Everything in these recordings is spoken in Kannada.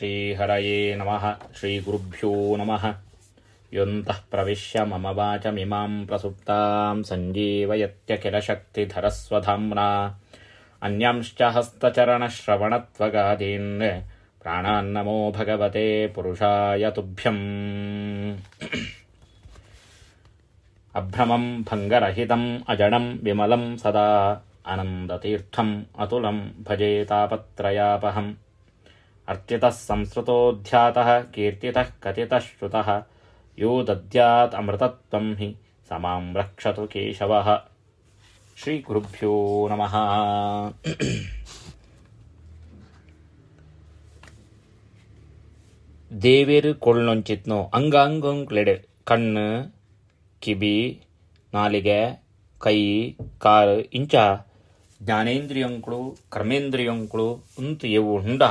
श्रीहरये नमः श्रीगुरुभ्यो नमः युन्तः प्रविश्य मम वाचमिमां प्रसुप्तां सञ्जीवयत्यखिलशक्तिधरस्वधाम्ना अन्यांश्च हस्तचरणश्रवणत्वगादीन् प्राणान्नमो भगवते पुरुषाय तुभ्यम् अभ्रमं भङ्गरहितम् अजडं विमल सदा अनन्दतीर्थम् अतुलं भजे अर्च्यतः संस्कृतोऽध्यातः कीर्त्यतः कथितः श्रुतः यो दद्यात् अमृतत्वं हि समां रक्षतु केशवः श्रीगुरुभ्यो नमः ದೇವೇರು ಕೊಳ್ನೊಂಚಿತ್ನು ಅಂಗಾಂಗಂಗ್ಳೆಡೆ ಕಣ್ಣು ಕಿಬಿ ನಾಲಿಗೆ ಕೈ ಕಾಲು ಇಂಚ ಜ್ಞಾನೇಂದ್ರಿಯಂಕುಳು ಕರ್ಮೇಂದ್ರಿಯಂಕುಳು ಉಂತು ಎವು ಉಂಡ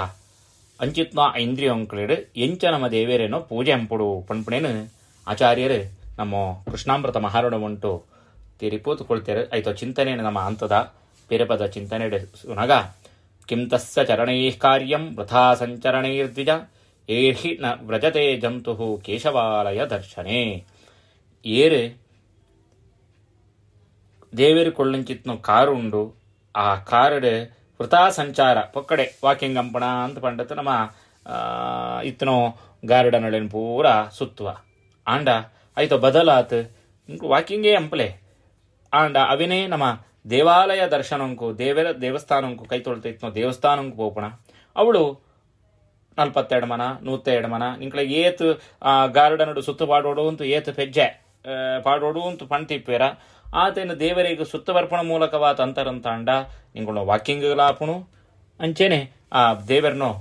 ಅಂಚಿತ್ನ ಐಂದ್ರಿಯೊಂಕಳಿಡು ಎಂಚ ನಮ್ಮ ದೇವೇರೇನೋ ಪೂಜೆ ಅಂಪುಡು ಪಂಪಣೇನು ಆಚಾರ್ಯರು ನಮ್ಮ ಕೃಷ್ಣಾಮೃತ ಮಹಾರಣ ಉಂಟು ತಿರಿಪೂತುಕೊಳ್ತಾರೆ ಚಿಂತನೆ ನಮ್ಮ ಅಂತದ ಪಿರಪದ ಚಿಂತನೆ ಸುನಗ ಕಿಂತಸ್ಸ ಚರಣೈ ಚರಣೈಃ ಕಾರ್ಯಂ ವೃಥಾ ಸಂಚರಣೈರ್ದ್ವಿಜ ಏಹಿ ನ ವ್ರಜತೆ ಜಂತು ಕೇಶವಾಲಯ ದರ್ಶನೆ ಏರು ದೇವೇರು ಕೊಳ್ಳಂಚಿತ್ನು ಕಾರುಂಡು ಆ ಕಾರಡು ವೃತಾ ಸಂಚಾರ ಪೊಕ್ಕಡೆ ವಾಕಿಂಗ್ ಅಂಪಣ ಅಂತ ಪಂಡತ್ತು ನಮ್ಮ ಇತ್ತನೋ ಗಾರ್ಡನ್ ಪೂರ ಸುತ್ತುವ ಆಂಡ ಆಯ್ತು ಬದಲಾತ್ ವಾಕಿಂಗೇ ಹಂಪಲೆ ಆಂಡ ಅವಿನೇ ನಮ್ಮ ದೇವಾಲಯ ದರ್ಶನಂಕು ದೇವರ ದೇವಸ್ಥಾನಂಕು ಕೈ ಇತ್ನೋ ದೇವಸ್ಥಾನಂಕು ಹೋಗೋಣ ಅವಳು ನಲ್ಪತ್ತೆರಡು ಮನ ನೂತ್ತೆರಡು ಮನ ನಿಂಕ್ಳಿಗೆ ಏತು ಗಾರ್ಡನ್ ಸುತ್ತು ಪಾಡೋಡು ಅಂತೂ ಏತು ಪೆಜ್ಜೆ ಪಾಡೋಡು ಅಂತ ಪಣ್ತಿಪ್ಪೇರ ಆತನ ದೇವರಿಗೆ ಸುತ್ತವರ್ಪಣ ಮೂಲಕವಾ ತಂತರಂತಾಂಡ ನಿಂಗಳ ಆಪುನು ಅಂಚೇನೆ ಆ ದೇವರನ್ನು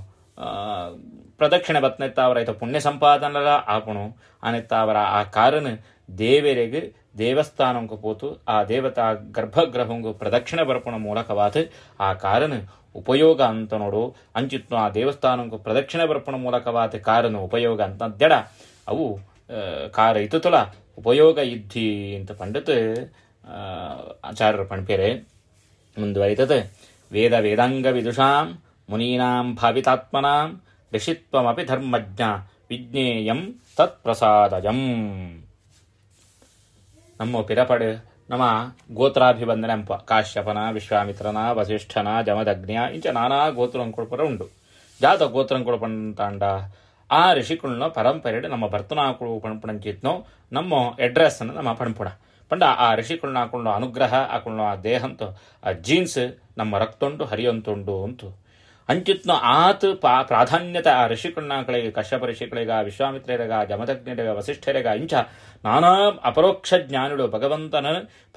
ಪ್ರದಕ್ಷಿಣೆ ಬತ್ನೆತ್ತ ಪುಣ್ಯ ಸಂಪಾದನಲ ಆಪುನು ಅನೆತ್ತ ಆ ಕಾರಣ ದೇವರಿಗೆ ದೇವಸ್ಥಾನಂಗೆ ಪೋತು ಆ ದೇವತಾ ಗರ್ಭಗ್ರಹಂಗು ಪ್ರದಕ್ಷಿಣೆ ಬರ್ಪಣ ಮೂಲಕವಾತು ಆ ಕಾರಣ ಉಪಯೋಗ ಅಂತ ನೋಡು ಅಂಚಿತ್ನು ಆ ದೇವಸ್ಥಾನಂಗೆ ಪ್ರದಕ್ಷಿಣೆ ಬರ್ಪಣ ಮೂಲಕವಾತು ಕಾರಣ ಉಪಯೋಗ ಅಂತ ದಡ ಅವು ಕಾರಯಿತು ತುಲ ಉಪಯೋಗ ಇದ್ದಿ ಅಂತ ಪಂಡಿತ್ ಆಚಾರ್ಯರು ಪಣ್ಪೇರೆ ಮುಂದುವರಿತದೆ ವೇದ ವೇದಾಂಗ ವಿದುಷಾಂ ಮುನೀನಾಂ ಭಾವಿತಾತ್ಮನಾಂ ಋಷಿತ್ವಮಿ ಧರ್ಮಜ್ಞ ವಿಜ್ಞೇಯಂ ತತ್ ಪ್ರಸಾದಯಂ ನಮ್ಮ ಪಿರಪಡು ನಮ್ಮ ಗೋತ್ರಾಭಿಬಂಧನೆ ಅಂಪ ಕಾಶ್ಯಪನ ವಿಶ್ವಾಮಿತ್ರನ ವಸಿಷ್ಠನ ಜಮದಗ್ನಿಯ ಇಂಚ ನಾನಾ ಗೋತ್ರಂ ಕೊಡ್ಪರ ಉಂಡು ಜಾತ ಗೋತ್ರಂ ಕೊಡ್ಪಂತಾಂಡ ಆ ಋಷಿಕುಳ್ನ ಪರಂಪರೆಯಡಿ ನಮ್ಮ ಬರ್ತನಾಕುಳು ಪಣಪಣಂಚಿತ್ನೋ ನಮ್ಮ ಅಡ್ರೆಸ್ ಅನ್ನು ನಮ್ಮ ಪಣಪುಣ ಪಂಡ ಆ ಋಷಿಕುಳ್ನ ಹಾಕೊಂಡು ಅನುಗ್ರಹ ಹಾಕೊಂಡು ಆ ದೇಹಂತು ಆ ಜೀನ್ಸ್ ನಮ್ಮ ರಕ್ತೊಂಡು ಹರಿಯೊಂತುಂಡು ಅಂತು ಅಂಚಿತ್ನ ಆತ್ ಪಾ ಪ್ರಾಧಾನ್ಯತೆ ಆ ಋಷಿಕುಣ್ಣಗಳಿಗೆ ಕಶ್ಯಪ ಋಷಿಗಳಿಗ ವಿಶ್ವಾಮಿತ್ರರಿಗ ಜಮದಗ್ನಿರಿಗ ವಸಿಷ್ಠರಿಗ ಇಂಚ ನಾನಾ ಅಪರೋಕ್ಷ ಜ್ಞಾನಿಗಳು ಭಗವಂತನ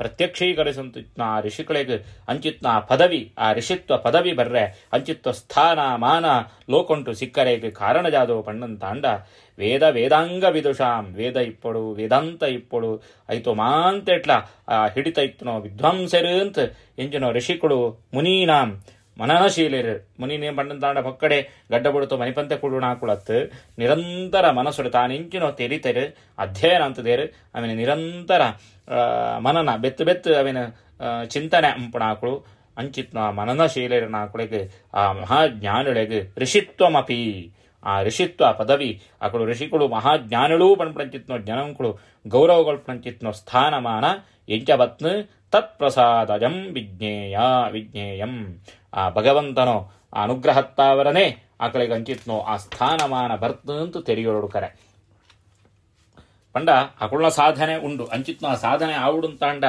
ಪ್ರತ್ಯಕ್ಷೀಕರಿಸಂತಿತ್ನ ಆ ಋಷಿಗಳಿಗೆ ಅಂಚಿತ್ನ ಆ ಪದವಿ ಆ ಋಷಿತ್ವ ಪದವಿ ಬರ್ರೆ ಅಂಚಿತ್ವ ಸ್ಥಾನ ಮಾನ ಲೋಕೊಂಟು ಕಾರಣ ಕಾರಣಜಾದೋ ಪಣ್ಣಂತಾಂಡ ವೇದ ವೇದಾಂಗ ವಿದುಷಾಂ ವೇದ ಇಪ್ಪಡು ವೇದಾಂತ ಇಪ್ಪಡು ಐತೋ ಮಾಂತೆಟ್ಲ ಹಿಡಿತ ಇತ್ನೋ ವಿದ್ವಾಂಸರು ಅಂತ ಎಂಜಿನೋ ಋಷಿಗಳು ಮುನೀನಾಂ ಮನನಶೀಲರು ಮುನಿನೇ ತಾಂಡ ಪಕ್ಕಡೆ ಗಡ್ಡ ಬಿಡುತ್ತೋ ಮನಿಪಂತೆ ಕುಳುಣ ಹಾಕೊಳತ್ತು ನಿರಂತರ ಮನಸ್ಸುಡು ತಾನಿಂಚಿನೋ ತೆರಿತರು ಅಧ್ಯಯನ ಅಂತದೇರು ಆಮೇಲೆ ನಿರಂತರ ಮನನ ಬೆತ್ತು ಬೆತ್ತು ಅವಿನ ಚಿಂತನೆ ಅಂಪಣ ಹಾಕಳು ಅಂಚಿತ್ನ ಮನನಶೀಲರನ್ನ ಹಾಕೊಳಗೆ ಆ ಮಹಾಜ್ಞಾನೊಳಗೆ ಋಷಿತ್ವಮಪಿ ಆ ಋಷಿತ್ವ ಪದವಿ ಅಕುಳು ಋಷಿಗಳು ಮಹಾಜ್ಞಾನಳೂ ಪಣ್ಪಣಂಚಿತ್ನೋ ಜ್ಞಾನಂಕುಳು ಗೌರವಗಳು ಪಣಂಚಿತ್ನೋ ಸ್ಥಾನಮಾನ ಎಂಚ ಬತ್ನು ತತ್ಪ್ರಸಾದಜಂ ವಿಜ್ಞೇಯ ವಿಜ್ಞೇಯಂ ಆ ಭಗವಂತನೋ ಅನುಗ್ರಹತ್ತಾವರನೇ ಆಕಳಿಗೆ ಅಂಚಿತ್ನೋ ಆ ಸ್ಥಾನಮಾನ ಬರ್ತದಂತೂ ತೆರಿಗೆ ಕರೆ ಪಂಡ ಆಕಳನ ಸಾಧನೆ ಉಂಡು ಅಂಚಿತ್ನೋ ಆ ಸಾಧನೆ ತಾಂಡ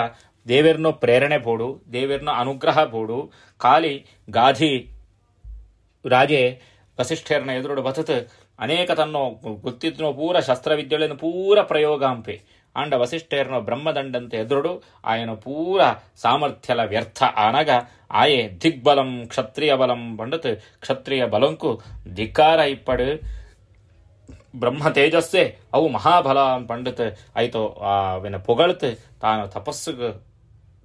ದೇವೇರ್ನೋ ಪ್ರೇರಣೆ ಬೋಡು ದೇವೇರ್ನೋ ಅನುಗ್ರಹ ಬೋಡು ಖಾಲಿ ಗಾಧಿ ರಾಜೆ ವಸಿಷ್ಠೇರನ ಎದುರುಡು ಬತತ್ ಅನೇಕ ತನ್ನೋ ಗೊತ್ತಿದ್ನೋ ಪೂರ ಶಸ್ತ್ರವಿದ್ಯೆಗಳನ್ನು ಪೂರ ಪ್ರಯೋಗಾಂಪೆ ಅಂಡ ವಸಿಷ್ಠೇರ್ನ ಬ್ರಹ್ಮದಂಡಂತೆ ಎದುರುಡು ಆಯನ ಪೂರ ಸಾಮರ್ಥ್ಯಲ ವ್ಯರ್ಥ ಆನಗ ಆಯೇ ದಿಗ್ಬಲಂ ಕ್ಷತ್ರಿಯ ಬಲಂ ಬಂಡತ್ ಕ್ಷತ್ರಿಯ ಬಲಂಕು ಧಿಕ್ಕಾರ ಇಪ್ಪಡು ಬ್ರಹ್ಮ ತೇಜಸ್ಸೇ ಅವು ಮಹಾಬಲ ಪಂಡಿತ್ ಆಯಿತು ವಿನ ಪೊಗಳ್ತು ತಾನು ತಪಸ್ಸು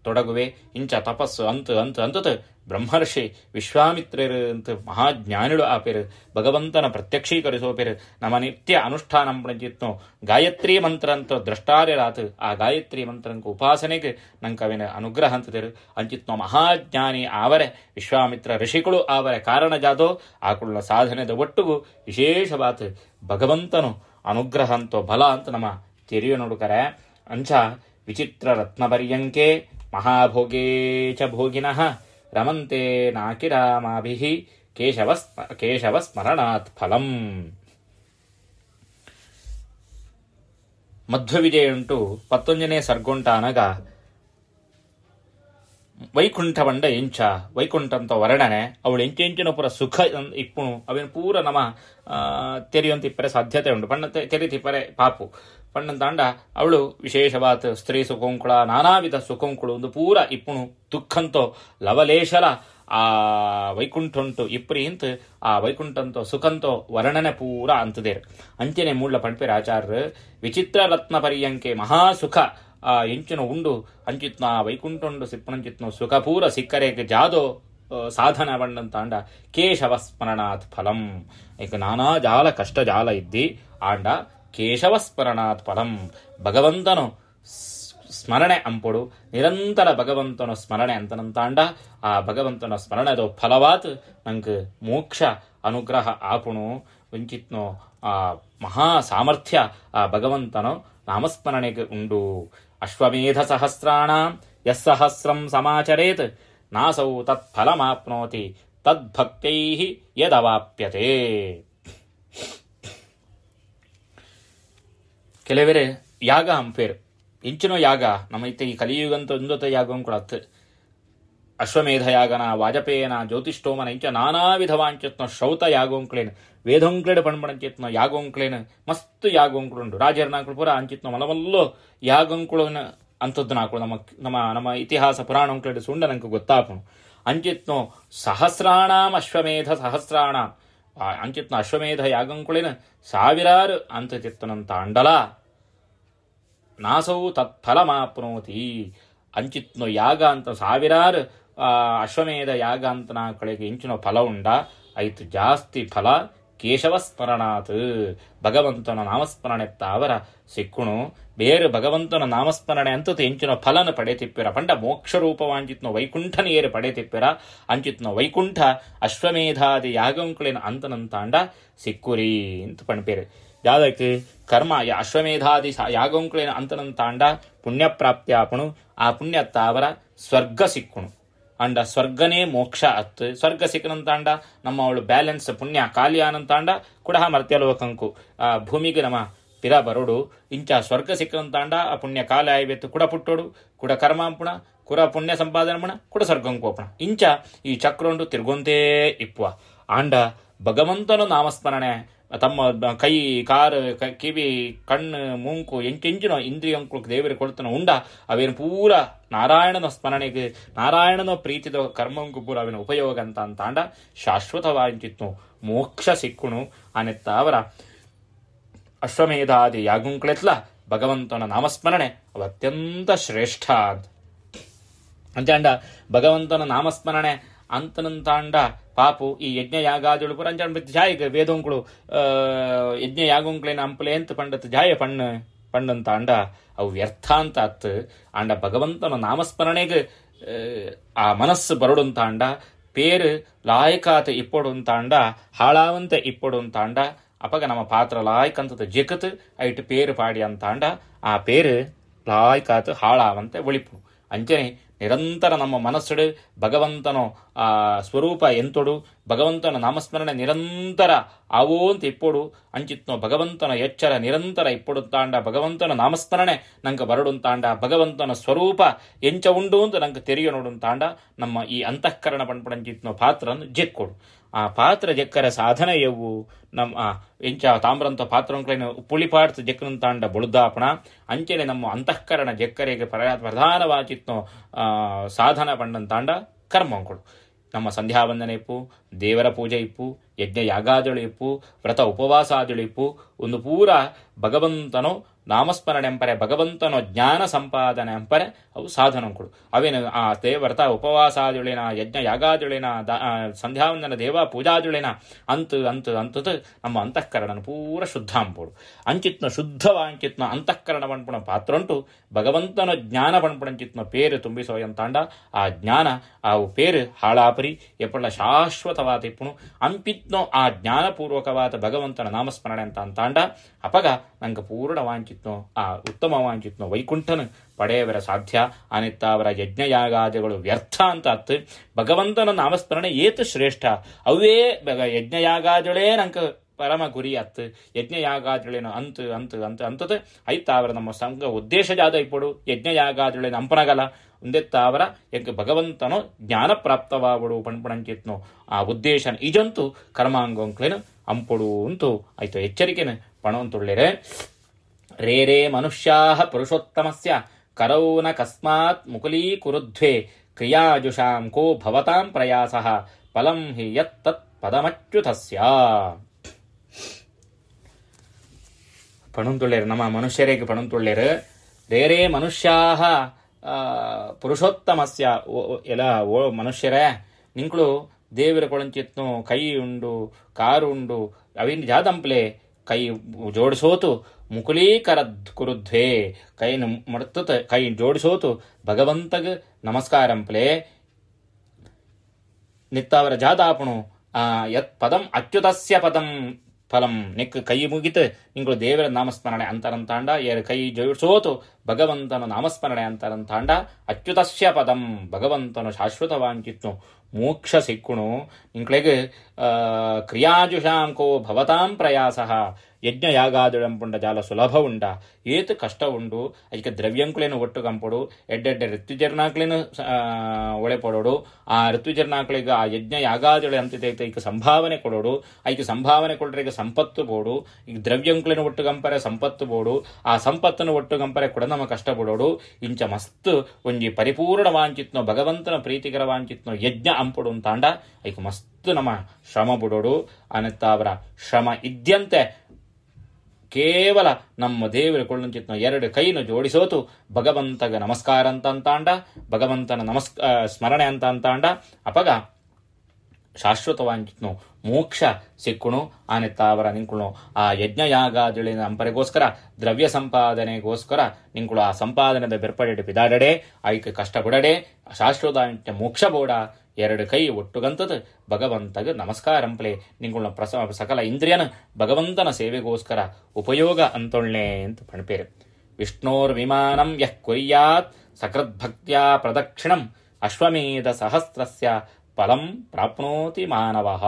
ತೊಡಗುವೆ ಇಂಚ ತಪಸ್ಸು ಅಂತ ಅಂತ ಅಂತದ ಬ್ರಹ್ಮರ್ಷಿ ವಿಶ್ವಾಮಿತ್ರ ಅಂತ ಮಹಾಜ್ಞಾನಿಳು ಪೇರು ಭಗವಂತನ ಪೇರು ನಮ್ಮ ನಿತ್ಯ ಅನುಷ್ಠಾನ ಪಣಜಿತ್ನೋ ಗಾಯತ್ರಿ ಮಂತ್ರ ಅಂತ ದ್ರಷ್ಟಾರ್ಯರಾತು ಆ ಗಾಯತ್ರಿ ಮಂತ್ರ ಉಪಾಸನೆಗೆ ನಂಗೆ ಅವಿನ ಅನುಗ್ರಹ ತೇರು ಅಂಚಿತ್ನೋ ಮಹಾಜ್ಞಾನಿ ಆವರೆ ವಿಶ್ವಾಮಿತ್ರ ಋಷಿಗಳು ಆವರೆ ಕಾರಣ ಜಾದೋ ಆಕುಳ್ಳ ಸಾಧನೆದ ಒಟ್ಟಿಗೂ ವಿಶೇಷವಾತು ಭಗವಂತನು ಅನುಗ್ರಹ ಅಂತೋ ಬಲ ಅಂತ ನಮ್ಮ ತಿರಿಯು ನೋಡುಕರೆ ಅಂಚ ವಿಚಿತ್ರ ರತ್ನ ಪರ್ಯಂಕೆ ಮಹಾಭೋಗೇ ಚ ಭೋಗಿನಃ ರಮಂತೆ ನಾಕಿರಾಮಾಭಿಃ ಕೇಶವಸ್ಮ ಕೇಶವಸ್ಮರಣಾತ್ ಫಲಂ ಮಧ್ವವಿಜಯಂಟು ಪತ್ತೊಂದನೇ ಸರ್ಗುಂಟಾನಗ ವೈಕುಂಠ ಬಂಡ ಇಂಚ ವೈಕುಂಠಂತ ವರ್ಣನೆ ಅವಳು ಇಂಚೆಂಚಿನ ಪುರ ಸುಖ ಇಪ್ಪುಣು ಅವೇನು ಪೂರ ನಮ್ಮ ತೆರೆಯುವಂತಿಪ್ಪರೆ ಸಾಧ್ಯತೆ ಉಂಟು ಬಣ್ಣ ತೆರಿತಿಪ್ಪರೆ ಪಾಪು ಪಣ್ಣಂತಾಂಡ ಅವಳು ವಿಶೇಷವಾದ ಸ್ತ್ರೀ ಸುಕುಂಕುಳ ನಾನಾವಿಧ ಸುಕುಂಕುಳು ಒಂದು ಪೂರ ಇಪ್ಪುಣು ದುಃಖಂತೋ ಲವಲೇಶಲ ಆ ವೈಕುಂಠಂಟು ಇಪ್ಪ್ರಿ ಇಂತ ಆ ವೈಕುಂಠಂತೋ ಸುಖಂತೋ ವರ್ಣನೆ ಪೂರ ಅಂತದೇರು ಅಂಚನೆ ಮೂಲ ಪಂಪೆರ ಆಚಾರ್ಯ ವಿಚಿತ್ರ ರತ್ನ ಪರ್ಯಂಕೆ ಮಹಾಸುಖ ಆ ಎಂಚಿನ ಉಂಡು ಅಂಚಿತ್ನ ವೈಕುಂಠಂಡು ಸುಖ ಸುಖಪೂರ ಸಿಕ್ಕರೇಗೆ ಜಾದೋ ಸಾಧನ ಬಂಡಂತಾಂಡ ಕೇಶವ ಸ್ಮರಣಾತ್ ಫಲಂ ಏಕ ನಾನಾ ಜಾಲ ಕಷ್ಟ ಜಾಲ ಇದ್ದಿ ಆಂಡ ಕೇಶವಸ್ಮರಣಾತ್ ಫಲಂ ಭಗವಂತನು ಸ್ಮರಣೆ ಅಂಪುಡು ನಿರಂತರ ಭಗವಂತನ ಸ್ಮರಣೆ ಅಂತ ತಾಂಡ ಆ ಭಗವಂತನ ಸ್ಮರಣೆದು ಫಲವಾತ್ ನಂಗೆ ಮೋಕ್ಷ ಅನುಗ್ರಹ ಆಪುಣು ವಂಚಿತ್ನೋ ಆ ಮಹಾ ಸಾಮರ್ಥ್ಯ ಆ ಭಗವಂತನು ನಾಮಸ್ಮರಣೆಗೆ ಉಂಡು ಅಶ್ವಮೇಧ ಸಹಸ್ರಾಣ ಸಹಸ್ರಂ ಸಮಾಚರೇತ್ ನಾಸೌ ಫಲಮಾಪ್ನೋತಿ ತದ್ಭಕ್ತೈ ಯದವಾಪ್ಯತೆ ಕೆಲವೆರೆ ಯಾಗ ಅಂಪೇರ್ ಇಂಚಿನೋ ಯಾಗ ನಮೈತೆ ಈ ಕಲಿಯುಗಂತ ಉಂದತ ಯಾಗಂ ಕೂಡ ಅಶ್ವಮೇಧ ಯಾಗನ ವಾಜಪೇಯನ ಜ್ಯೋತಿಷ್ಠೋಮನ ಇಂಚ ನಾನಾ ವಿಧವಾಂಚತ್ನ ಶ್ರೌತ ಯಾಗೋಂಕ್ಳೇನ ವೇದೋಂಕ್ಳೇಡ ಪಣ್ಪಣಂಚಿತ್ನ ಯಾಗೋಂಕ್ಳೇನ ಮಸ್ತ್ ಯಾಗೋಂಕ್ಳುಂಡು ರಾಜರ್ನಾಂಕ್ಳು ಪುರ ಅಂಚಿತ್ನ ಮಲಮಲ್ಲೋ ಯಾಗೋಂಕ್ಳನ ಅಂಥದ್ದು ನಾಕುಳು ನಮ್ಮ ನಮ್ಮ ನಮ್ಮ ಇತಿಹಾಸ ಅಂಕ್ಳೇಡ ಸುಂಡ ನಂಗೆ ಗೊತ್ತಾಪನು ಅಂಚಿತ್ನೋ ಸಹಸ್ರಾಣಾಂ ಅಶ್ವಮೇಧ ಸಹಸ್ರಾಣ ಅಂಚಿತ್ನ ಅಶ್ವಮೇಧ ಯಾಗೋಂಕ್ಳೇನ ಸಾವಿರಾರು ಚಿತ್ತನಂತ ಅಂಡಲ ನಾಸೌ ತತ್ಫಲಮಾಪ್ನೋತಿ ಅಂಚಿತ್ನೋ ಯಾಗ ಅಂತ ಸಾವಿರಾರು ಅಶ್ವಮೇಧ ಯಾಗ ಅಂತ ನಾ ಫಲ ಉಂಡ ಐತು ಜಾಸ್ತಿ ಫಲ ಕೇಶವಸ್ಮರಣಾತ್ ಸ್ಮರಣಾತ್ ಭಗವಂತನ ನಾಮಸ್ಮರಣೆ ತಾವರ ಸಿಕ್ಕುಣು ಬೇರೆ ಭಗವಂತನ ನಾಮಸ್ಮರಣೆ ಅಂತ ಹೆಂಚಿನ ಫಲನ ಪಡೆತಿಪ್ಪಿರ ಪಂಡ ಮೋಕ್ಷ ವೈಕುಂಠನ ಏರು ಪಡೆತಿಪ್ಪಿರ ಅಂಚಿತ್ನೋ ವೈಕುಂಠ ಅಶ್ವಮೇಧಾದಿ ಯಾಗಂಕುಳಿನ ಅಂತನಂತಾಂಡ ಸಿಕ್ಕುರಿ ಅಂತ ಪಣಪೇರು ಯಾವುದಕ್ಕೆ ಕರ್ಮ ಅಶ್ವಮೇಧಾದಿ ಯಾಗಂಕುಳಿನ ಅಂತನನ್ನು ತಾಂಡ ಪುಣ್ಯ ಪ್ರಾಪ್ತಿಯಾಪಣು ಆ ಪುಣ್ಯ ತಾವರ ಸ್ವರ್ಗ ಸಿಕ್ಕುಣು ಅಂಡ ಸ್ವರ್ಗನೇ ಮೋಕ್ಷ ಅತ್ ಸ್ವರ್ಗ ಸಿಕ್ಕನಂತಾಂಡ ನಮ್ಮ ಅವಳು ಬ್ಯಾಲೆನ್ಸ್ ಪುಣ್ಯ ಅನಂತಾಂಡ ಕೂಡ ಮರ್ತ್ಯಲೋಕಂಕು ಆ ಭೂಮಿಗೆ ನಮ್ಮ ಪಿರ ಬರೋಡು ಇಂಚ ಸ್ವರ್ಗ ಸಿಕ್ಕನಂತಾಂಡ ಆ ಪುಣ್ಯ ಕಾಲ ಆಯ್ಬೆತ್ತು ಕುಡ ಪುಟ್ಟೋಡು ಕೂಡ ಕರ್ಮಾಂಪುಣ ಕುಡ ಪುಣ್ಯ ಸಂಪಾದನೆ ಪುಣ ಕುಡ ಸ್ವರ್ಗಂಕೋಪಣ ಇಂಚ ಈ ಚಕ್ರೊಂಡು ತಿರ್ಗೊಂತೇ ಇಪ್ಪುವ ಆಂಡ ಭಗವಂತನು ನಾಮಸ್ಮರಣೆ ತಮ್ಮ ಕೈ ಕಾರ್ ಕಿವಿ ಕಣ್ಣು ಮೂಂಕು ಎಂಟೆಂಚಿನ ಇಂದ್ರಿಯಂಕು ದೇವರಿಗೆ ಕೊಳ್ತನ ಉಂಡ ಅವೇನು ಪೂರ ನಾರಾಯಣನ ಸ್ಮರಣೆಗೆ ನಾರಾಯಣನ ಪ್ರೀತಿದ ಕರ್ಮಂಕು ಪೂರ ಅವಿನ ಉಪಯೋಗ ಅಂತ ಅಂತಾಂಡ ಶಾಶ್ವತವಾಗಿತ್ತು ಮೋಕ್ಷ ಸಿಕ್ಕುಣು ಅನೆತ್ತ ಅವರ ಅಶ್ವಮೇಧಾದಿ ಯಾಗುಂಕ್ಳೆತ್ಲ ಭಗವಂತನ ನಾಮಸ್ಮರಣೆ ಅವ ಅತ್ಯಂತ ಶ್ರೇಷ್ಠ ಅಂತ ಅಂಡ ಭಗವಂತನ ನಾಮಸ್ಮರಣೆ ಅಂತನಂತಾಂಡ ಪಾಪು ಈ ಯಜ್ಞಯಾಗಾದಿಳು ಪುರಂಜನ್ ಜಾಯಕ ವೇದೋಂಕುಳು ಯಜ್ಞಯಾಗೋಂಕುಳೇನ ಅಂತ ಪಂಡತ್ ಜಾಯ ಪಣ್ಣ ಪಂಡಂತಾಂಡ ಅವು ವ್ಯರ್ಥ ಅಂತ ಅತ್ ಆಂಡ ಭಗವಂತನ ನಾಮಸ್ಮರಣೆಗೆ ಆ ಮನಸ್ಸು ಬರಡುಂತಾಂಡ ಪೇರು ಲಾಯಕಾತ ಹಾಳಾವಂತೆ ಹಾಳಾವಂತ ತಾಂಡ ಅಪಗ ನಮ್ಮ ಪಾತ್ರ ಲಾಯ್ಕಂತದ ಜಗತ್ ಐಟ್ ಪೇರು ಪಾಡಿ ಅಂತಾಂಡ ಆ ಪೇರು ಲಾಯ್ಕಾತ ಹಾಳಾವಂತ ಒಳಿಪು ಅಂಚನೆ ನಿರಂತರ ನಮ್ಮ ಮನಸ್ಸೊಡು ಭಗವಂತನೋ ಸ್ವರೂಪ ಎಂತೊಡು ಭಗವಂತನ ನಾಮಸ್ಮರಣೆ ನಿರಂತರ ಆವೋಂತ ಇಪ್ಪೋಡು ಅಂಚಿತ್ನೋ ಭಗವಂತನ ಎಚ್ಚರ ನಿರಂತರ ಇಪ್ಪೊಡು ತಾಂಡ ಭಗವಂತನ ನಾಮಸ್ಮರಣೆ ನಂಗೆ ತಾಂಡ ಭಗವಂತನ ಸ್ವರೂಪ ಎಂಚ ಉಂಡು ಅಂತ ನಂಗೆ ತೆರೆಯ ತಾಂಡ ನಮ್ಮ ಈ ಅಂತಃಕರಣ ಪಂಪಡಂಚಿತ್ನೋ ಪಾತ್ರನ ಜಿಕ್ಕೊಡು ಆ ಪಾತ್ರ ಜಕ್ಕರ ಸಾಧನ ನಮ್ಮ ಎಂಚ ತಾಮ್ರಂತ ಪಾತ್ರ ಪುಳಿಪಾಡ್ತ ಜಕ್ಕನ ತಾಂಡ ಬುಳುದಾಪಣ ಅಂಚನೆ ನಮ್ಮ ಅಂತಃಕರಣ ಜಕ್ಕರಿಗೆ ಪ್ರಧಾನವಾಗಿತ್ತು ಸಾಧನ ಪಂಡನ್ ತಾಂಡ ಕರ್ಮಂಗಳು ನಮ್ಮ ಸಂಧ್ಯಾ ವಂದನೆ ಇಪ್ಪು ದೇವರ ಪೂಜೆ ಇಪ್ಪು ಯಜ್ಞ ಯಾಗಾದಳು ಇಪ್ಪು ವ್ರತ ಉಪವಾಸ ಇಪ್ಪು ಒಂದು ಪೂರ ಭಗವಂತನು ಎಂಪರೆ ಭಗವಂತನೋ ಜ್ಞಾನ ಸಂಪಾದನೆ ಎಂಪರೆ ಅವು ಕೊಡು ಅವೇನು ಆ ತೇ ಉಪವಾಸಾದುಳಿನ ಯಜ್ಞ ಯಾಗಾದುಳಿನ ದ ಸಂಧ್ಯಾವಂದನ ದೇವ ಪೂಜಾದುಳಿನ ಅಂತ ಅಂತ ಅಂತ ನಮ್ಮ ಅಂತಃಕರಣನ ಪೂರ ಶುದ್ಧಾಂಪುಡು ಅಂಚಿತ್ನ ಶುದ್ಧವಾಂಚಿತ್ನ ಅಂತಃಕರಣ ಪಾತ್ರ ಪಾತ್ರಂಟು ಭಗವಂತನ ಜ್ಞಾನ ಬಣ್ಪುಣಂಚಿತ್ನ ಪೇರು ತುಂಬಿಸೋ ಎಂತಾಂಡ ಆ ಜ್ಞಾನ ಆ ಪೇರು ಹಾಳಾಪರಿ ಎಪ್ಪಳ ಶಾಶ್ವತವಾದ ಇಪ್ಪುಣು ಅಂಪಿತ್ನೋ ಆ ಜ್ಞಾನಪೂರ್ವಕವಾದ ಭಗವಂತನ ನಾಮಸ್ಮರಣೆ ಅಂತ ಅಂತಾಂಡ ಅಪಗ ನಂಗೆ ಪೂರ್ಣ ವಾಂಚಿತ್ನೋ ಆ ಉತ್ತಮ ವಾಂಚಿತ್ನೋ ವೈಕುಂಠನ ಪಡೆಯವರ ಸಾಧ್ಯ ಅನಿತ್ತ ಅವರ ಯಾಗಾದಿಗಳು ವ್ಯರ್ಥ ಅಂತ ಅತ್ತು ಭಗವಂತನ ನಾಮಸ್ಮರಣೆ ಏತು ಶ್ರೇಷ್ಠ ಅವೇ ಯಜ್ಞ ಯಜ್ಞಯಾಗಾದಿಗಳೇ ನಂಗೆ ಪರಮ ಗುರಿ ಅತ್ ಯಜ್ಞಯಾಗಾದಿಗಳೇನು ಅಂತ ಅಂತ ಅಂತ ಅಂತದ ಐತಾವರ ನಮ್ಮ ಸಂಘ ಉದ್ದೇಶ ಜಾದ ಇಪ್ಪಡು ಯಜ್ಞಯಾಗಾದಿಗಳೇನು ಅಂಪನಗಲ ಒಂದೆತ್ತಾವರ ಎಂಕ ಭಗವಂತನು ಜ್ಞಾನ ಪ್ರಾಪ್ತವಾಗಡು ಪಣ್ಪಣಂಚಿತ್ನೋ ಆ ಉದ್ದೇಶನ ಈಜಂತೂ ಕರ್ಮಾಂಗೋಂಕ್ಲೇನು ಅಂಪಡು ಅಂತೂ ಆಯ್ತು ಎಚ್ಚರಿಕೆನ ಪಣವಂತುಳ್ಳಿರೆ ರೇ ರೇ ಮನುಷ್ಯಾ ಪುರುಷೋತ್ತಮಸ್ಯ ಕರೌನ ಕಸ್ಮಾತ್ ಮುಕುಲೀಕುರುಧ್ವೆ ಕ್ರಿಯಾಜುಷಾಂ ಕೋ ಭವತಾಂ ಪ್ರಯಾಸ ಫಲಂ ಹಿ ಯತ್ತತ್ ಪದಮಚ್ಯುತಸ್ಯ ಪಣಂತುಳ್ಳೇರು ನಮ್ಮ ಮನುಷ್ಯರಿಗೆ ಪಣಂತುಳ್ಳೇರು ಬೇರೆ ಮನುಷ್ಯಾ ಪುರುಷೋತ್ತಮಸ್ಯ ಎಲ್ಲ ಓ ಮನುಷ್ಯರೇ ನಿಂಕಳು ದೇವರ ಕೊಳಂಚಿತ್ನು ಕೈ ಉಂಡು ಉಂಡು ಅವಿನ್ ಜಾದಂಪ್ಲೆ ಕೈ ಜೋಡಿಸೋತು ಮುಕುಲೀಕರ ಕುರುದ್ವೇ ಕೈನ ಮಡ್ತುತ್ತ ಕೈ ಜೋಡಿಸೋತು ಭಗವಂತಗ ನಮಸ್ಕಾರಂಪ್ಲೆ ನಿತ್ತವರ ಜಾದಾಪಣು ಯತ್ ಪದಂ ಅತ್ಯುತಸ್ಯ ಪದಂ ಫಲಂ ನಿಕ್ ಕೈ ಮುಗಿತು ನಿಂಗಳು ದೇವರ ನಾಮಸ್ಮರಣೆ ಅಂತರಂತಾಂಡ ಏರ್ ಕೈ ಜೋಡಿಸೋತು ಭಗವಂತನ ನಾಮಸ್ಮರಣೆ ಅಂತರಂತಾಂಡ ಅತ್ಯುತಸ್ಯ ಪದಂ ಭಗವಂತನು ಶಾಶ್ವತವಾಂಚಿತ್ತು ಮೋಕ್ಷ ಸಿಕ್ಕುಣು ನಿನ್ ಕಡೆಗೆ ಭವತಾಂ ಪ್ರಯಾಸ ಯಜ್ಞ ಅಂಪುಂಡ ಜಾಲ ಸುಲಭ ಉಂಡ ಏತು ಕಷ್ಟ ಉಂಡು ಅದಕ್ಕೆ ದ್ರವ್ಯಂಕುಲೇನು ಒಟ್ಟು ಕಂಪಡು ಎಡ್ಡೆಡ್ಡೆ ಒಳೆ ಒಳೆಪಡೋಡು ಆ ಋತುಜರ್ನಾಕ್ಳಿಗೆ ಆ ಯಜ್ಞ ಯಾಗಾದಿಳೆ ಅಂತ ಈಗ ಸಂಭಾವನೆ ಕೊಡೋಡು ಅದಕ್ಕೆ ಸಂಭಾವನೆ ಕೊಡ್ರೆ ಈಗ ಸಂಪತ್ತು ಬೋಡು ಈಗ ದ್ರವ್ಯಂಕುಲೇನು ಒಟ್ಟು ಕಂಪರೆ ಸಂಪತ್ತು ಬೋಡು ಆ ಸಂಪತ್ತನ್ನು ಒಟ್ಟು ಕಂಪರೆ ಕೂಡ ನಮ್ಮ ಕಷ್ಟ ಬಿಡೋಡು ಇಂಚ ಮಸ್ತ್ ಒಂಜಿ ಪರಿಪೂರ್ಣ ವಾಂಚಿತ್ನೋ ಭಗವಂತನ ಪ್ರೀತಿಕರ ವಾಂಚಿತ್ನೋ ಯಜ್ಞ ಅಂಪುಡು ಅಂತಾಂಡ ಐಕ ಮಸ್ತ್ ನಮ್ಮ ಶ್ರಮ ಬಿಡೋಡು ಅನಂತ ಅವರ ಶ್ರಮ ಇದ್ಯಂತೆ ಕೇವಲ ನಮ್ಮ ದೇವರ ಕೊಳ್ಳಂಚಿತ್ನ ಎರಡು ಕೈನು ಜೋಡಿಸೋತು ಭಗವಂತಗ ನಮಸ್ಕಾರ ಅಂತ ಅಂತಾಂಡ ಭಗವಂತನ ನಮಸ್ ಸ್ಮರಣೆ ಅಂತ ಅಂತಾಂಡ ಅಪಗ ಶಾಶ್ವತವಾಗಿತ್ನು ಮೋಕ್ಷ ಸಿಕ್ಕುಣು ತಾವರ ನಿಂಕುಳು ಆ ಯಜ್ಞ ಯಜ್ಞಯಾಗಾದಿಳಿನ ಅಂಪರೆಗೋಸ್ಕರ ದ್ರವ್ಯ ಸಂಪಾದನೆಗೋಸ್ಕರ ನಿಂಕುಳು ಆ ಸಂಪಾದನೆದ ಬೆರ್ಪಡೆ ಬಿದಾಡಡೆ ಆಯ್ಕೆ ಕಷ್ಟ ಬಿಡಡೆ ಶಾಶ್ವತ ಮೋಕ್ಷ ಬೋಡ ಎರಡು ಕೈ ಒಟ್ಟುಗಂತದ ಭಗವಂತಗ ನಮಸ್ಕಾರಂಪ್ಲೆ ನಿಂಗಳ ಪ್ರಸ ಸಕಲ ಇಂದ್ರಿಯನ ಭಗವಂತನ ಸೇವೆಗೋಸ್ಕರ ಉಪಯೋಗ ಅಂತೊಳ್ಳೆ ಅಂತ ಪಣಪೇರು ವಿಮಾನಂ ಯಃ ಕುರ್ಯಾತ್ ಸಕೃದ್ಭಕ್ತಿಯ ಪ್ರದಕ್ಷಿಣಂ ಅಶ್ವಮೇಧ ಸಹಸ್ರಸ್ಯ ಫಲಂ ಪ್ರಾಪ್ನೋತಿ ಮಾನವಃ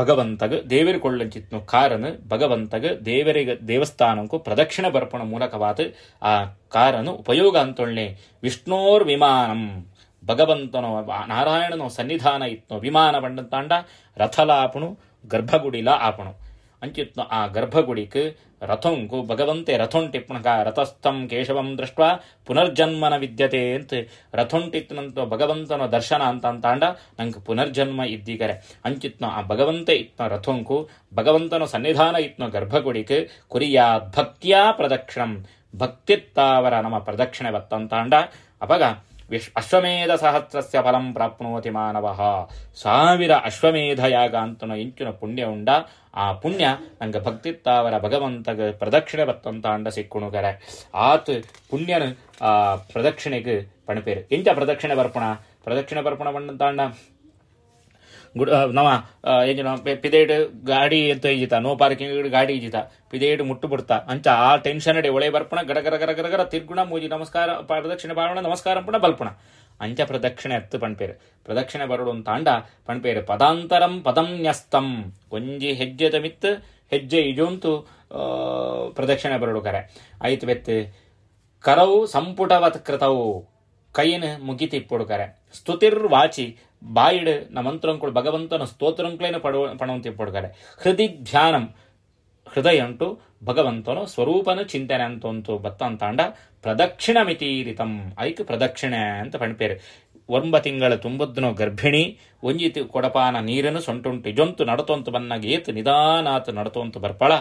ಭಗವಂತಗ ದೇವರು ಕೊಳ್ಳಂಚಿತ್ನು ಕಾರನು ಭಗವಂತಗ ದೇವರಿಗ ದೇವಸ್ಥಾನಕ್ಕೂ ಪ್ರದಕ್ಷಿಣ ಬರ್ಪಣ ಮೂಲಕವಾದ ಆ ಕಾರನು ಉಪಯೋಗ ಅಂತೊಳ್ಳೆ ವಿಷ್ಣೋರ್ ವಿಮಾನಂ ಭಗವಂತನೋ ನಾರಾಯಣನೋ ಸನ್ನಿಧಾನ ಇತ್ನೋ ವಿಮಾನ ಬಂಡಂತಾಂಡ ರಥಲಾಪಣು ಗರ್ಭಗುಡಿಲ ಆಪಣು ಅಂಕಿತ್ನ ಆ ಗರ್ಭಗುಡಿಕ್ ರಥಂಕು ಭಗವಂತೆ ರಥೊಂಟಿಪ್ಣಕ ರಥಸ್ಥಂ ಕೇಶವಂ ದೃಷ್ಟ ಪುನರ್ಜನ್ಮನ ವಿದ್ಯತೆ ಅಂತ ರಥೊಂಟಿತ್ನಂತ ಭಗವಂತನ ದರ್ಶನ ಅಂತ ಅಂತಾಂಡ ನಂಗೆ ಪುನರ್ಜನ್ಮ ಇದ್ದೀಗರೆ ಅಂಚಿತ್ನ ಆ ಭಗವಂತೆ ಇತ್ನ ರಥೊಂಕು ಭಗವಂತನ ಸನ್ನಿಧಾನ ಇತ್ನ ಗರ್ಭಗುಡಿಕ್ ಕುರಿಯಾ ಭಕ್ತಿಯ ಪ್ರದಕ್ಷಿಣಂ ಭಕ್ತಿತ್ತಾವರ ನಮ್ಮ ಪ್ರದಕ್ಷಿಣೆ ಬತ್ತಂತಾಂಡ ಅಪಗ विश् అశ్వమేధసహస్రస్య ఫలం ప్రాప్నోతి మానవ ಸಾವಿರ ಅಶ್ವಮೇಧಯಾಗ ಅಂತ ಇಂಚಿನ ಪುಣ್ಯ ಉಂಡ ಆ ಪುಣ್ಯ ನಂಗೆ ಭಕ್ತಿತ್ತಾವರ ಭಗವಂತಗ ಪ್ರದಕ್ಷಿಣೆ ಬತ್ತಂತ ಅಂಡ ಸಿಕ್ಕುಣುಗರೆ ಆತು ಪುಣ್ಯನ ಪ್ರದಕ್ಷಿಣೆಗೆ ಪಣಪೇರು ಇಂಚ ಪ್ರದಕ್ಷಿಣೆ ಬರ್ಪಣ ಪ್ರದಕ್ಷಿಣೆ ಬರ್ಪಣ ಬಂದಂತಾಂಡ ನವ ಏಜಿನ ಪಿದೇಡ್ ಗಾಡಿ ಅಂತ ಈಜಿತ ನೋ ಪಾರ್ಕಿಂಗ್ ಗಾಡಿ ಈಜಿತ ಪಿದೇಡ್ ಮುಟ್ಟು ಬಿಡ್ತ ಅಂಚ ಆ ಟೆನ್ಷನ್ ಅಡಿ ಒಳೆ ಬರ್ಪಣ ಗಡ ಗರ ಗರ ಗರ ಗರ ತಿರ್ಗುಣ ಮೂಜಿ ನಮಸ್ಕಾರ ಪ್ರದಕ್ಷಿಣ ಪಾರಣ ನಮಸ್ಕಾರ ಪುಣ ಬಲ್ಪಣ ಅಂಚ ಪ್ರದಕ್ಷಿಣೆ ಅತ್ತು ಪಣ್ಪೇರು ಪ್ರದಕ್ಷಿಣೆ ಬರಡು ತಾಂಡ ಅಂಡ ಪದಾಂತರಂ ಪದಂ ನ್ಯಸ್ತಂ ಒಂಜಿ ಹೆಜ್ಜೆದ ತಮಿತ್ ಹೆಜ್ಜೆ ಇಜೋಂತು ಪ್ರದಕ್ಷಿಣೆ ಬರಡು ಕರೆ ಆಯ್ತು ಬೆತ್ತು ಕರವು ಸಂಪುಟವತ್ ಕೃತವು ಮುಗಿತಿ ಮುಗಿತಿಪ್ಪುಡು ಕರೆ ಸ್ತುತಿರ್ವಾಚಿ ಬಾಯಿಡು ಅಂಕೊಳ್ಳಿ ಭಗವಂತನ ಸ್ತೋತ್ರಂಕ್ಳೇನ ಪಡುವ ಪಣವಂತಿ ಪಡ್ತಾರೆ ಹೃದಯ ಧ್ಯಾನಂ ಹೃದಯ ಅಂಟು ಭಗವಂತನು ಸ್ವರೂಪನ ಚಿಂತನೆ ಅಂತ ಬತ್ತ ಅಂತಾಂಡ ಪ್ರದಕ್ಷಿಣ ಮಿತೀರಿತಂ ಐಕ್ ಪ್ರದಕ್ಷಿಣೆ ಅಂತ ಪಣಪೇರು ಒಂಬ ತಿಂಗಳ ತುಂಬದ್ನು ಗರ್ಭಿಣಿ ಒಂಜಿ ಕೊಡಪಾನ ನೀರನ್ನು ಸೊಂಟುಂಟು ಜೊಂತು ನಡತೊಂತು ಬನ್ನಾಗ ಏತು ನಿಧಾನಾತು ನಡತೊಂತು ಬರ್ಪಳ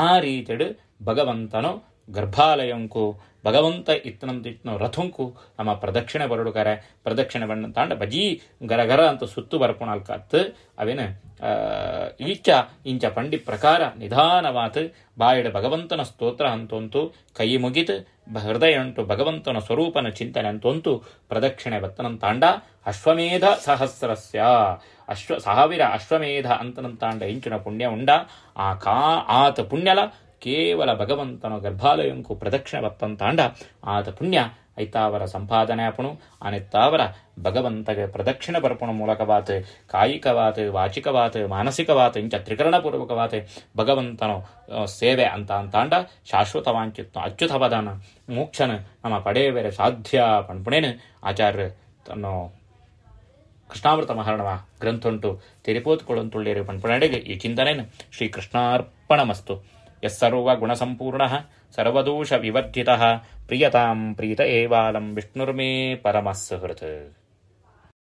ಆ ರೀತಿಡು ಭಗವಂತನು ಗರ್ಭಾಲಯಂಕು ಭಗವಂತ ಇತ್ತನಂತ ರಥುಂಕು ರಥಂಕು ನಮ್ಮ ಪ್ರದಕ್ಷಿಣೆ ಬರಡುಗಾರೆ ಪ್ರದಕ್ಷಿಣೆ ಬಣ್ಣ ತಾಂಡ ಗರ ಗರಗರ ಅಂತ ಸುತ್ತು ಬರ್ಪುಣಲ್ ಕಾತ್ ಅವೇನು ಈಚ ಇಂಚ ಪಂಡಿ ಪ್ರಕಾರ ನಿಧಾನವಾತ್ ಬಾಯಡ ಭಗವಂತನ ಸ್ತೋತ್ರ ಅಂತಂತು ಕೈ ಮುಗಿತು ಹೃದಯ ಅಂಟು ಭಗವಂತನ ಸ್ವರೂಪನ ಚಿಂತನೆ ಅಂತಂತು ಪ್ರದಕ್ಷಿಣೆ ಬತ್ತನಂ ತಾಂಡ ಅಶ್ವಮೇಧ ಸಹಸ್ರಸ್ಯ ಅಶ್ವ ಸಾವಿರ ಅಶ್ವಮೇಧ ಅಂತನಂತಾಂಡ ಇಂಚಿನ ಪುಣ್ಯ ಉಂಡ ಆ ಕಾ ಆತ ಪುಣ್ಯಲ ಕೇವಲ ಭಗವಂತನ ಗರ್ಭಾಲಯಂಕು ಪ್ರದಕ್ಷಿಣೆ ಬತ್ತಂತಾಂಡ ಆತ ಪುಣ್ಯ ಐತಾವರ ಸಂಪಾದನೆ ಅಪಣು ಅನೆತ್ತಾವರ ಭಗವಂತಗೆ ಪ್ರದಕ್ಷಿಣೆ ಬರ್ಪಣ ಮೂಲಕವಾತ ಕಾಯಿಕವಾತ ವಾಚಿಕವಾತ ಮಾನಸಿಕವಾತ ಇಂಚ ತ್ರಿಕರಣಪೂರ್ವಕವಾತೆ ಭಗವಂತನು ಸೇವೆ ಅಂತ ಅಂತಾಂಡ ಶಾಶ್ವತವಾಂಚಿತ್ನ ಪದನ ಮೋಕ್ಷನ ನಮ್ಮ ಪಡೆಯಬೇರೆ ಸಾಧ್ಯ ಪಣ್ಪುಣೇನು ಆಚಾರ್ಯ ತನ್ನೋ ಕೃಷ್ಣಾಮೃತ ಮಹರ್ಣವ ಗ್ರಂಥುಂಟು ತಿರುಪೋತ್ಕೊಳ್ಳುವಂತುಳ್ಳೇರು ಪಣ್ಪುಣೆಡೆಗೆ ಈ ಚಿಂತನೆಯನ್ನು ಶ್ರೀಕೃಷ್ಣಾರ್ಪಣ ಮಸ್ತು यः सर्वदोषविवर्जितः गुणसम्पूर्णः सर्वदोष प्रीत एवालम् विष्णुर्मे परमः सुहृत्